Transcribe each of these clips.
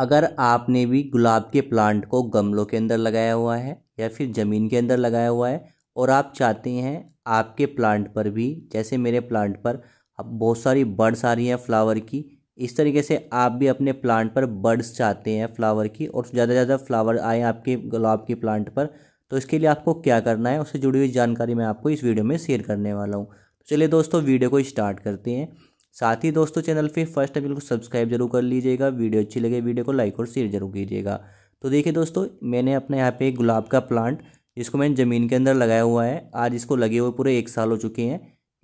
अगर आपने भी गुलाब के प्लांट को गमलों के अंदर लगाया हुआ है या फिर ज़मीन के अंदर लगाया हुआ है और आप चाहते हैं आपके प्लांट पर भी जैसे मेरे प्लांट पर बहुत सारी बर्ड्स आ रही हैं फ्लावर की इस तरीके से आप भी अपने प्लांट पर बर्ड्स चाहते हैं फ्लावर की और ज़्यादा से ज़्यादा फ्लावर आए आपके गुलाब के प्लांट पर तो इसके लिए आपको क्या करना है उससे जुड़ी हुई जानकारी मैं आपको इस वीडियो में शेयर करने वाला हूँ तो चलिए दोस्तों वीडियो को स्टार्ट करते हैं साथ ही दोस्तों चैनल पे फर्स्ट टाइम को सब्सक्राइब जरूर कर लीजिएगा वीडियो अच्छी लगे वीडियो को लाइक और शेयर जरूर कीजिएगा तो देखिए दोस्तों मैंने अपने यहाँ पे गुलाब का प्लांट जिसको मैंने ज़मीन के अंदर लगाया हुआ है आज इसको लगे हुए पूरे एक साल हो चुके हैं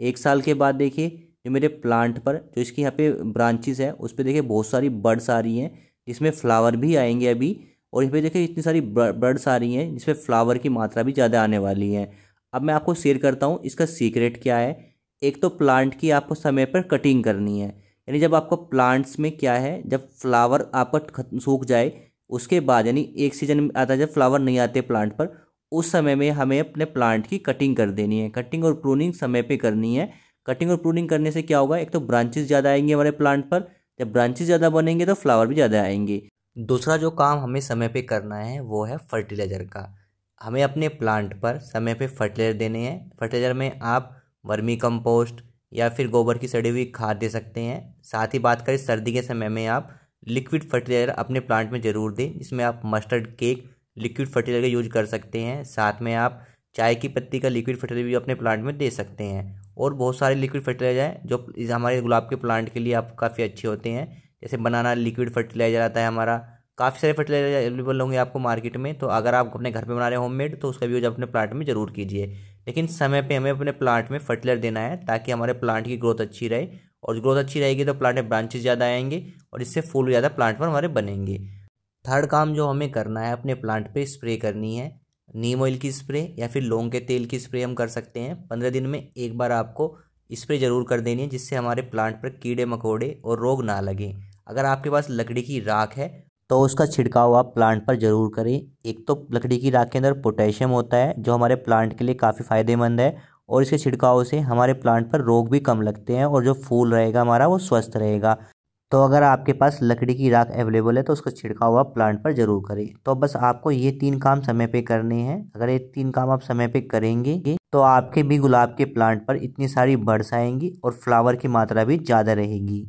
एक साल के बाद देखिए जो मेरे प्लांट पर जो इसकी यहाँ पे ब्रांचेस है उस पर देखिए बहुत सारी बर्ड्स आ रही हैं जिसमें फ्लावर भी आएंगे अभी और इस पर देखिए इतनी सारी बर्ड्स आ रही हैं जिसमें फ्लावर की मात्रा भी ज़्यादा आने वाली है अब मैं आपको शेयर करता हूँ इसका सीक्रेट क्या है एक तो प्लांट की आपको समय पर कटिंग करनी है यानी जब आपको प्लांट्स में क्या है जब फ्लावर आपका सूख जाए उसके बाद यानी एक सीजन आता है जब फ्लावर नहीं आते प्लांट पर उस समय में हमें अपने प्लांट की कटिंग कर देनी है कटिंग और प्रूनिंग समय पे करनी है कटिंग और प्रूनिंग करने से क्या होगा एक तो ब्रांचेज ज़्यादा आएंगे हमारे प्लांट पर जब ब्रांचेज ज़्यादा बनेंगे तो फ्लावर भी ज़्यादा आएंगे दूसरा जो काम हमें समय पर करना है वो है फर्टिलाइज़र का हमें अपने प्लांट पर समय पर फर्टिलाइज़र देने हैं फर्टिलाइज़र में आप वर्मी कंपोस्ट या फिर गोबर की सड़ी हुई खाद दे सकते हैं साथ ही बात करें सर्दी के समय में आप लिक्विड फर्टिलाइजर अपने प्लांट में ज़रूर दें जिसमें आप मस्टर्ड केक लिक्विड फर्टिलाइजर का यूज कर सकते हैं साथ में आप चाय की पत्ती का लिक्विड फर्टिलाइजर भी अपने प्लांट में दे सकते हैं और बहुत सारे लिक्विड फर्टिलाइजर हैं जो हमारे गुलाब के प्लांट के लिए आप काफ़ी अच्छे होते हैं जैसे बनाना लिक्विड फर्टिलाइजर आता है हमारा काफ़ी सारे फर्टिलाइजर अवेलेबल होंगे आपको मार्केट में तो अगर आप अपने घर पर बना रहे हैं मेड तो उसका भी यूज अपने प्लांट में जरूर कीजिए लेकिन समय पे हमें अपने प्लांट में फर्टिलर देना है ताकि हमारे प्लांट की ग्रोथ अच्छी रहे और ग्रोथ अच्छी रहेगी तो प्लांट में ब्रांचेज ज़्यादा आएंगे और इससे फूल ज़्यादा प्लांट पर हमारे बनेंगे थर्ड काम जो हमें करना है अपने प्लांट पे स्प्रे करनी है नीम ऑयल की स्प्रे या फिर लौंग के तेल की स्प्रे हम कर सकते हैं पंद्रह दिन में एक बार आपको स्प्रे ज़रूर कर देनी है जिससे हमारे प्लांट पर कीड़े मकोड़े और रोग ना लगें अगर आपके पास लकड़ी की राख है तो उसका छिड़काव आप प्लांट पर ज़रूर करें एक तो लकड़ी की राख के अंदर पोटेशियम होता है जो हमारे प्लांट के लिए काफ़ी फ़ायदेमंद है और इसके छिड़काव से हमारे प्लांट पर रोग भी कम लगते हैं और जो फूल रहेगा हमारा वो स्वस्थ रहेगा तो अगर आपके पास लकड़ी की राख अवेलेबल है तो उसका छिड़काव आप प्लांट पर ज़रूर करें तो बस आपको ये तीन काम समय पे करने हैं अगर ये तीन काम आप समय पे करेंगे तो आपके भी गुलाब के प्लांट पर इतनी सारी बर्ड्स आएंगी और फ्लावर की मात्रा भी ज़्यादा रहेगी